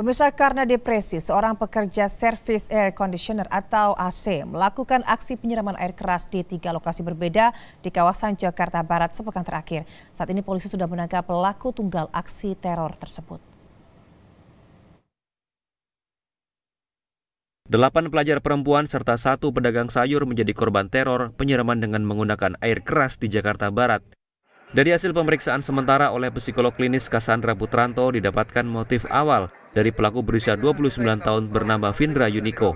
Pemirsa karena depresi, seorang pekerja service air conditioner atau AC melakukan aksi penyiraman air keras di tiga lokasi berbeda di kawasan Jakarta Barat sepekan terakhir. Saat ini polisi sudah menangkap pelaku tunggal aksi teror tersebut. Delapan pelajar perempuan serta satu pedagang sayur menjadi korban teror penyiraman dengan menggunakan air keras di Jakarta Barat. Dari hasil pemeriksaan sementara oleh psikolog klinis Cassandra Putranto didapatkan motif awal dari pelaku berusia 29 tahun bernama Vindra Yuniko.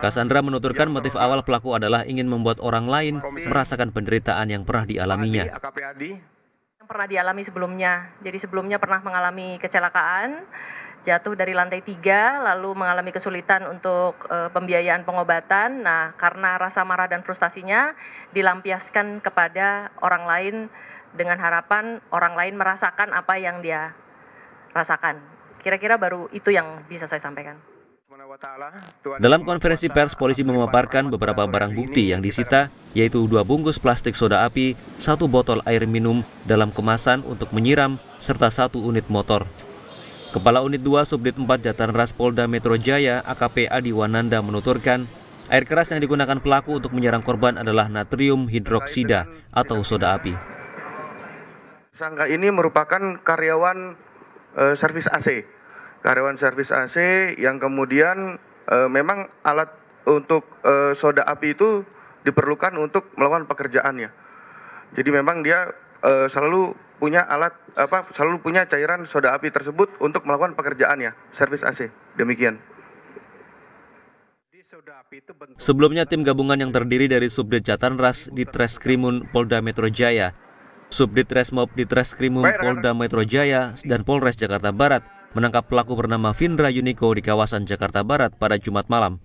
Cassandra menuturkan motif awal pelaku adalah ingin membuat orang lain merasakan penderitaan yang pernah dialaminya. Yang pernah dialami sebelumnya, jadi sebelumnya pernah mengalami kecelakaan, jatuh dari lantai tiga, lalu mengalami kesulitan untuk e, pembiayaan pengobatan. Nah, karena rasa marah dan frustasinya dilampiaskan kepada orang lain dengan harapan orang lain merasakan apa yang dia rasakan Kira-kira baru itu yang bisa saya sampaikan. Dalam konferensi pers, polisi memaparkan beberapa barang bukti yang disita, yaitu dua bungkus plastik soda api, satu botol air minum dalam kemasan untuk menyiram, serta satu unit motor. Kepala Unit 2 Subdit 4 Jatan Ras Polda Metro Jaya AKP Adi Wananda menuturkan, air keras yang digunakan pelaku untuk menyerang korban adalah natrium hidroksida atau soda api. Sangka ini merupakan karyawan uh, servis AC karyawan servis AC yang kemudian e, memang alat untuk e, soda api itu diperlukan untuk melakukan pekerjaannya. Jadi memang dia e, selalu punya alat apa selalu punya cairan soda api tersebut untuk melakukan pekerjaannya, servis AC. Demikian. Sebelumnya tim gabungan yang terdiri dari Subdit Jatanras di Treskrimun Polda Metro Jaya, Subdit Resmob di Treskrimum Polda Metro Jaya dan Polres Jakarta Barat menangkap pelaku bernama Vindra Yuniko di kawasan Jakarta Barat pada Jumat malam.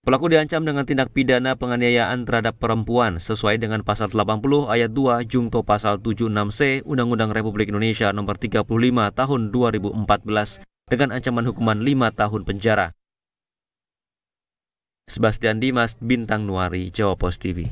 Pelaku diancam dengan tindak pidana penganiayaan terhadap perempuan sesuai dengan pasal 80 ayat 2 jungto pasal 76C Undang-Undang Republik Indonesia nomor 35 tahun 2014 dengan ancaman hukuman 5 tahun penjara. Sebastian Dimas, Bintang Nuari, Jawa Post TV.